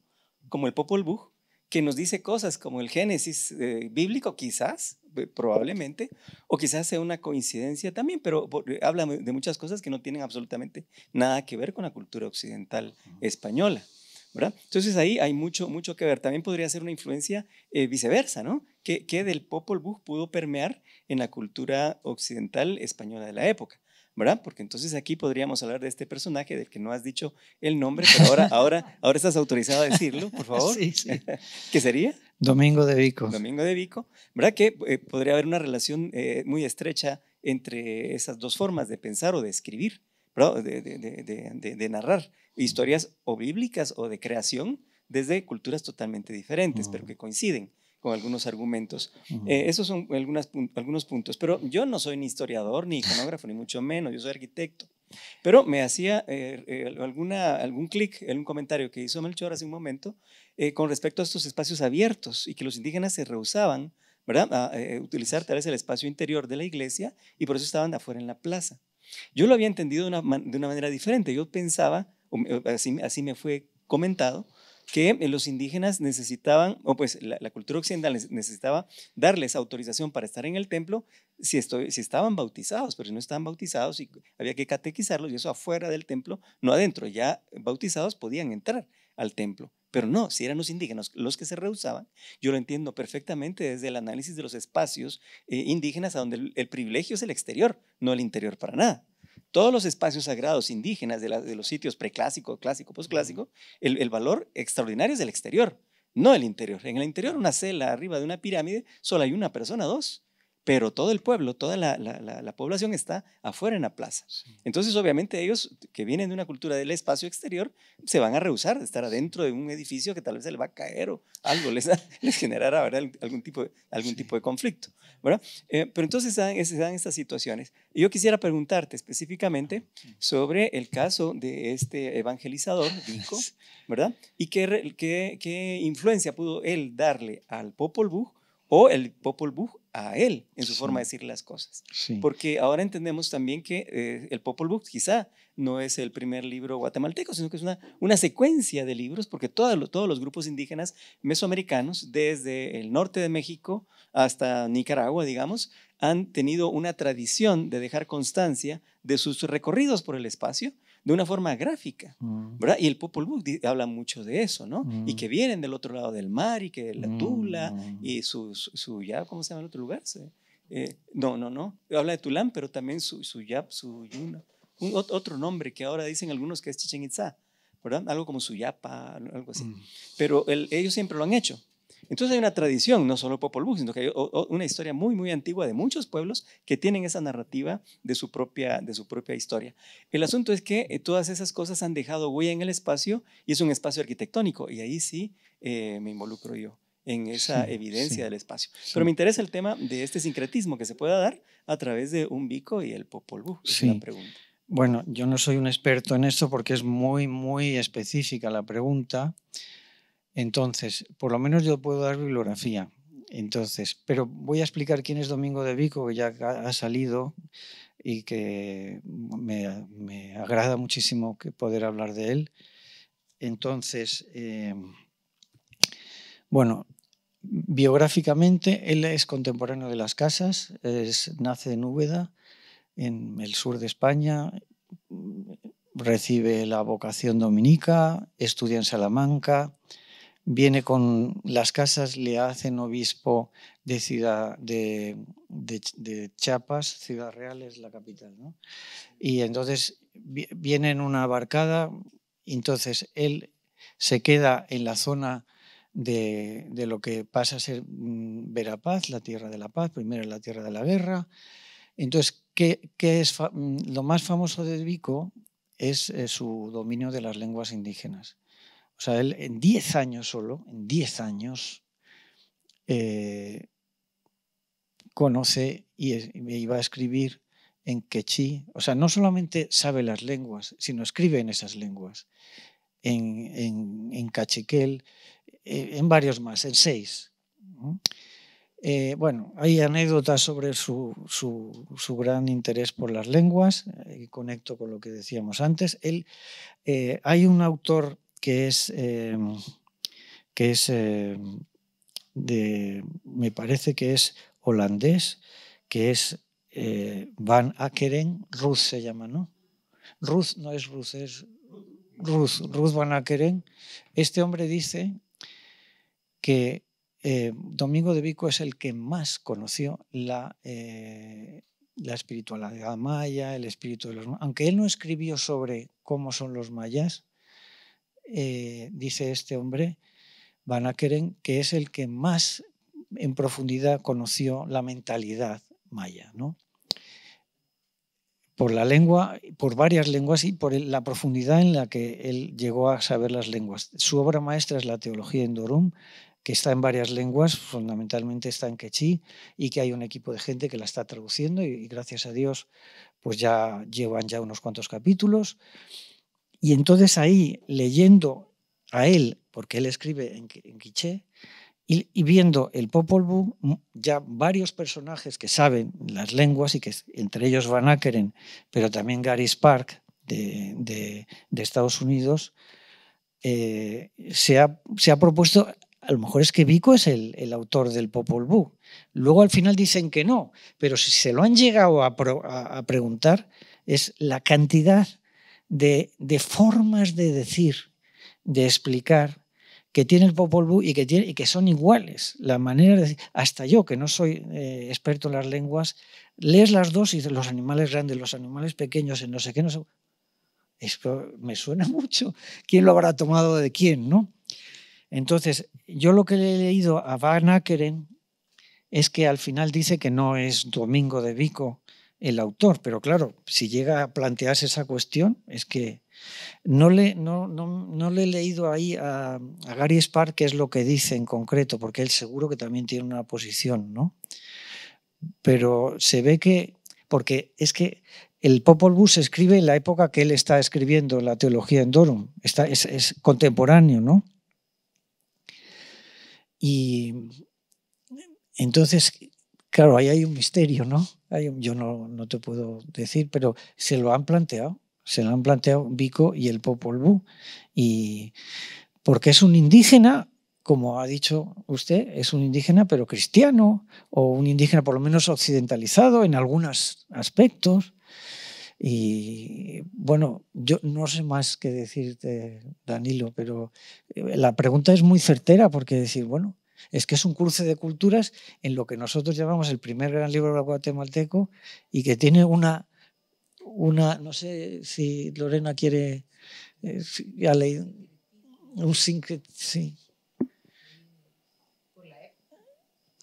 como el Popol Vuh que nos dice cosas como el Génesis eh, bíblico, quizás, eh, probablemente, o quizás sea una coincidencia también, pero habla de muchas cosas que no tienen absolutamente nada que ver con la cultura occidental española. ¿verdad? Entonces ahí hay mucho, mucho que ver. También podría ser una influencia viceversa, ¿no? Que, que del Popol Vuh pudo permear en la cultura occidental española de la época. ¿verdad? Porque entonces aquí podríamos hablar de este personaje del que no has dicho el nombre, pero ahora, ahora, ahora estás autorizado a decirlo, por favor. Sí, sí. ¿Qué sería? Domingo de Vico. Domingo de Vico, ¿verdad? Que eh, podría haber una relación eh, muy estrecha entre esas dos formas de pensar o de escribir, ¿verdad? De, de, de, de, narrar historias o bíblicas o de creación desde culturas totalmente diferentes, pero mm. que coinciden con algunos argumentos. Eh, esos son algunas, algunos puntos, pero yo no soy ni historiador, ni iconógrafo, ni mucho menos, yo soy arquitecto. Pero me hacía eh, eh, alguna, algún clic en un comentario que hizo Melchor hace un momento con respecto a estos espacios abiertos y que los indígenas se rehusaban ¿verdad? a utilizar tal vez el espacio interior de la iglesia y por eso estaban afuera en la plaza. Yo lo había entendido de una, de una manera diferente, yo pensaba, así, así me fue comentado, que eh, los indígenas necesitaban, o pues la, cultura occidental necesitaba darles autorización para estar en el templo si, estaban bautizados, pero si no estaban bautizados y había que catequizarlos y eso afuera del templo, no adentro, ya bautizados podían entrar al templo. Pero no, si eran los indígenas los que se rehusaban, yo lo entiendo perfectamente desde el análisis de los espacios eh, indígenas a donde el privilegio es el exterior, no el interior para nada todos los espacios sagrados indígenas de, los sitios preclásico, clásico, posclásico, el, valor extraordinario es del exterior, no el interior. En el interior, una cela arriba de una pirámide, solo hay una persona, dos pero todo el pueblo, toda la, población está afuera en la plaza. Entonces, obviamente, ellos que vienen de una cultura del espacio exterior, se van a rehusar de estar adentro de un edificio que tal vez se les va a caer o algo les, les generará algún, tipo de, algún tipo de conflicto. ¿verdad? Eh, pero entonces se dan, se estas situaciones. Y yo quisiera preguntarte específicamente sobre el caso de este evangelizador, Vinco, ¿verdad? Y qué, qué influencia pudo él darle al Popol Vuh o el Popol Vuh a él en su forma de decir las cosas. Porque ahora entendemos también que eh, el Popol Vuh quizá no es el primer libro guatemalteco, sino que es una, una secuencia de libros, porque todos todos los grupos indígenas mesoamericanos, desde el norte de México hasta Nicaragua, digamos, han tenido una tradición de dejar constancia de sus recorridos por el espacio de una forma gráfica, mm. ¿verdad? Y el Popol Vuh habla mucho de eso, ¿no? Y mm. que vienen del otro lado del mar y que la mm. Tula y su, su, ya, ¿cómo se llama el otro lugar? Eh, no, no, no. Habla de Tulán, pero también su, su Yap, su Yuna. otro nombre que ahora dicen algunos que es Chichen Itza, ¿verdad? Algo como su yapa, algo así. Pero ellos siempre lo han hecho. Entonces hay una tradición, no solo Popol Vuh, sino que hay una historia muy, muy antigua de muchos pueblos que tienen esa narrativa de su propia, de su propia historia. El asunto es que eh, todas esas cosas han dejado huella en el espacio y es un espacio arquitectónico y ahí sí eh, me involucro yo en esa evidencia del espacio. Pero me interesa el tema de este sincretismo que se pueda dar a través de un bico y el Popol Vuh, pregunta. Bueno, yo no soy un experto en esto porque es muy, muy específica la pregunta. Entonces, por lo menos yo puedo dar bibliografía. Entonces, pero voy a explicar quién es Domingo de Vico, que ya ha salido y que me, agrada muchísimo poder hablar de él. Entonces, eh, bueno, biográficamente él es contemporáneo de las casas, nace en Úbeda, en el sur de España, recibe la vocación dominica, estudia en Salamanca, viene con las casas, le hacen obispo de ciudad de, de, Chiapas, Ciudad Real es la capital, Y entonces viene en una barcada, entonces él se queda en la zona de, de, lo que pasa a ser mm, Verapaz, la tierra de la paz, primero la tierra de la guerra. Entonces, ¿qué, es mm, lo más famoso de Vico? Es eh, su dominio de las lenguas indígenas. O sea, él en 10 años solo, en 10 años, eh, conoce y, va a escribir en quechí. O sea, no solamente sabe las lenguas, sino escribe en esas lenguas. En, en, en cachiquel, eh, en varios más, en seis. Eh, bueno, hay anécdotas sobre su, gran interés por las lenguas, y conecto con lo que decíamos antes. Él, hay un autor que es, eh, que es eh, de, me parece que es holandés, que es eh, Van Akeren, Ruth se llama, ¿no? Ruth no es Ruth, es Ruth, Ruth Van Akeren. Este hombre dice que Domingo de Vico es el que más conoció la la espiritualidad maya, el espíritu de los mayas. Aunque él no escribió sobre cómo son los mayas, eh, dice este hombre, Van que es el que más en profundidad conoció la mentalidad maya, por la lengua, por varias lenguas y por la profundidad en la que él llegó a saber las lenguas. Su obra maestra es la Teología en Dorum, que está en varias lenguas, fundamentalmente está en quechí, y que hay un equipo de gente que la está traduciendo y, y gracias a Dios pues ya llevan ya unos cuantos capítulos. Y entonces ahí, leyendo a él, porque él escribe en, quiché, y, viendo el Popol Vuh, ya varios personajes que saben las lenguas y que entre ellos Van Ackeren, pero también Gary Spark de, Estados Unidos, eh, se, ha, propuesto, a lo mejor es que Vico es el, autor del Popol Vuh. Luego al final dicen que no, pero si se lo han llegado a preguntar es la cantidad de, formas de decir, de explicar que tiene el Popol y que, tiene, y que son iguales. La manera de, hasta yo, que no soy eh, experto en las lenguas, lees las dos y los animales grandes, los animales pequeños, en no sé qué, no sé. Esto me suena mucho. ¿Quién lo habrá tomado de quién, no? Entonces, yo lo que le he leído a Van Akeren es que al final dice que no es Domingo de Vico, el autor. Pero claro, si llega a plantearse esa cuestión, es que no le, he leído ahí a, Gary Spark qué es lo que dice en concreto, porque él seguro que también tiene una posición, ¿no? Pero se ve que, porque es que el Popol Vuh se escribe en la época que él está escribiendo la teología en Dorum, está, es contemporáneo, ¿no? Y entonces, claro, ahí hay un misterio, ¿no? yo no, no, te puedo decir, pero se lo han planteado, se lo han planteado Vico y el Popol Vuh. Y porque es un indígena, como ha dicho usted, es un indígena pero cristiano, o un indígena por lo menos occidentalizado en algunos aspectos. Y bueno, yo no sé más que decirte, Danilo, pero eh, la pregunta es muy certera porque decir, bueno, es que es un cruce de culturas en lo que nosotros llamamos el primer gran libro guatemalteco y que tiene una, una no sé si Lorena quiere, eh, ya ha un sí.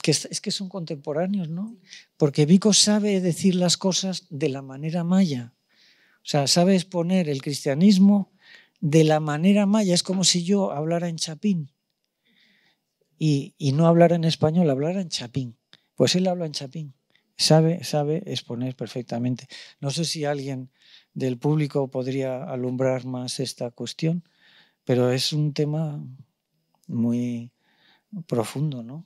Que es, es, que son contemporáneos, ¿no? Porque Vico sabe decir las cosas de la manera maya. O sea, sabe exponer el cristianismo de la manera maya. Es como si yo hablara en chapín y, no hablar en español, hablar en chapín. Pues él habla en chapín, sabe, sabe exponer perfectamente. No sé si alguien del público podría alumbrar más esta cuestión, pero es un tema muy profundo, ¿no?